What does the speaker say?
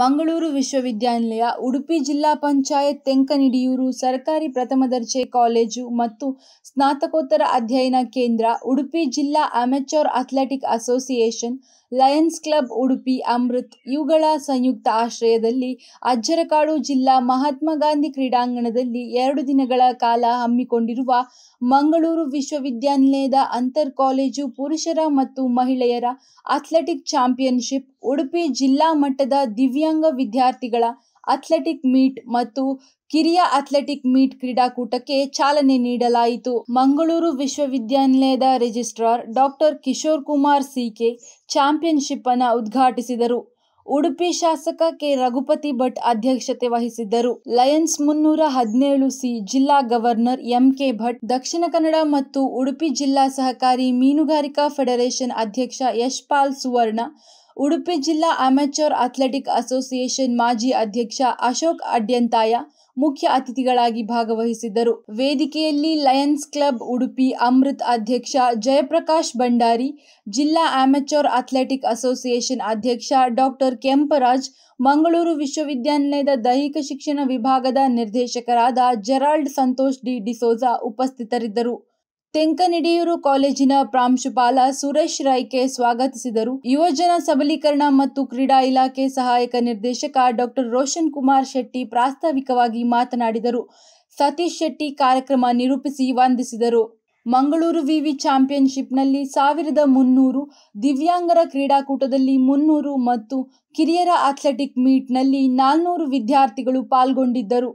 ಮಂಗಳೂರು ವಿಶ್ವವಿದ್ಯಾನಿಲಯ ಉಡುಪಿ ಜಿಲ್ಲಾ ಪಂಚಾಯತ್ ತೆಂಕನಿಡಿಯೂರು ಸರ್ಕಾರಿ ಪ್ರಥಮ ದರ್ಜೆ ಕಾಲೇಜು ಮತ್ತು ಸ್ನಾತಕೋತ್ತರ ಅಧ್ಯಯನ ಕೇಂದ್ರ ಉಡುಪಿ ಜಿಲ್ಲಾ amateur athletic association Lions club Udupi Amrit ಇವುಗಳ ಸಂಯುಕ್ತ ಆಶ್ರಯದಲ್ಲಿ ಅಜ್ಜರಕಾಡು ಜಿಲ್ಲಾ ಮಹಾತ್ಮ ಗಾಂಧಿ ಕ್ರೀಡಾಂಗಣದಲ್ಲಿ ಎರಡು ದಿನಗಳ ಕಾಲ ಹಮ್ಮಿಕೊಂಡಿರುವ ಮಂಗಳೂರು ವಿಶ್ವವಿದ್ಯಾನಿಲಯದ ಅಂತರ್ ಕಾಲೇಜು ಪುರುಷರ ಮತ್ತು ಮಹಿಳೆಯರ ಅಥ್ಲೆಟಿಕ್ ಚಾಂಪಿಯನ್ಶಿಪ್ ಉಡುಪಿ ಜಿಲ್ಲಾ ಮಟ್ಟದ ದಿವ್ಯಾಂಗ ವಿದ್ಯಾರ್ಥಿಗಳ ಅಥ್ಲೆಟಿಕ್ ಮೀಟ್ ಮತ್ತು ಕಿರಿಯ ಅಥ್ಲೆಟಿಕ್ ಮೀಟ್ ಕ್ರೀಡಾಕೂಟಕ್ಕೆ ಚಾಲನೆ ನೀಡಲಾಯಿತು ಮಂಗಳೂರು ವಿಶ್ವವಿದ್ಯಾನಿಲಯದ registrar doctor Kishore Kumar C K championship ಅನ್ನು ಉದ್ಘಾಟಿಸಿದರು ಉಡುಪಿ ಶಾಸಕ ಕೆ ರಘುಪತಿ ಭಟ್ ಅಧ್ಯಕ್ಷತೆ ವಹಿಸಿದ್ದರು ಲಯನ್ಸ್ ಮುನ್ನೂರ ಹದಿನೇಳು ಸಿ ಜಿಲ್ಲಾ ಗವರ್ನರ್ ಎಂ ಕೆ ಭಟ್ ದಕ್ಷಿಣ ಕನ್ನಡ ಮತ್ತು ಉಡುಪಿ ಜಿಲ್ಲಾ ಸಹಕಾರಿ ಮೀನುಗಾರಿಕಾ ಫೆಡರೇಷನ್ ಅಧ್ಯಕ್ಷ ಯಶ್ಪಾಲ್ ಸುವರ್ಣ ಉಡುಪಿ ಜಿಲ್ಲಾ ಅಮೆಚೂರ್ ಅಥ್ಲೆಟಿಕ್ ಅಸೋಸಿಯೇಷನ್ ಮಾಜಿ ಅಧ್ಯಕ್ಷ ಅಶೋಕ್ ಅಡ್ಯಂತಾಯ ಮುಖ್ಯ ಅತಿಥಿಗಳಾಗಿ ಭಾಗವಹಿಸಿದ್ದರು ವೇದಿಕೆಯಲ್ಲಿ ಲಯನ್ಸ್ ಕ್ಲಬ್ ಉಡುಪಿ ಅಮೃತ್ ಅಧ್ಯಕ್ಷ ಜಯಪ್ರಕಾಶ್ ಭಂಡಾರಿ ಜಿಲ್ಲಾ ಅಮೆಚೂರ್ ಅಥ್ಲೆಟಿಕ್ ಅಸೋಸಿಯೇಷನ್ ಅಧ್ಯಕ್ಷ ಡಾಕ್ಟರ್ ಕೆಂಪರಾಜ್ ಮಂಗಳೂರು ವಿಶ್ವವಿದ್ಯಾನಿಲಯದ ದೈಹಿಕ ಶಿಕ್ಷಣ ವಿಭಾಗದ ನಿರ್ದೇಶಕರಾದ ಜೆರಾಲ್ಡ್ ಸಂತೋಷ್ ಡಿ ಡಿಸೋಜಾ ಉಪಸ್ಥಿತರಿದ್ದರು ತೆಂಕನಿಡಿಯೂರು ಕಾಲೇಜಿನ ಪ್ರಾಂಶುಪಾಲ ಸುರೇಶ್ ರಾಯ್ಕೆ ಸ್ವಾಗತಿಸಿದರು ಯುವಜನ ಸಬಲೀಕರಣ ಮತ್ತು ಕ್ರೀಡಾ ಇಲಾಖೆ ಸಹಾಯಕ ನಿರ್ದೇಶಕ ಡಾಕ್ಟರ್ ರೋಷನ್ ಕುಮಾರ್ ಶೆಟ್ಟಿ ಪ್ರಾಸ್ತಾವಿಕವಾಗಿ ಮಾತನಾಡಿದರು ಸತೀಶ್ ಶೆಟ್ಟಿ ಕಾರ್ಯಕ್ರಮ ನಿರೂಪಿಸಿ ವಂದಿಸಿದರು ಮಂಗಳೂರು ವಿವಿ ಚಾಂಪಿಯನ್ಶಿಪ್ನಲ್ಲಿ ಸಾವಿರದ ಮುನ್ನೂರು ದಿವ್ಯಾಂಗರ ಕ್ರೀಡಾಕೂಟದಲ್ಲಿ ಮುನ್ನೂರು ಮತ್ತು ಕಿರಿಯರ ಅಥ್ಲೆಟಿಕ್ ಮೀಟ್ನಲ್ಲಿ ನಾಲ್ನೂರು ವಿದ್ಯಾರ್ಥಿಗಳು ಪಾಲ್ಗೊಂಡಿದ್ದರು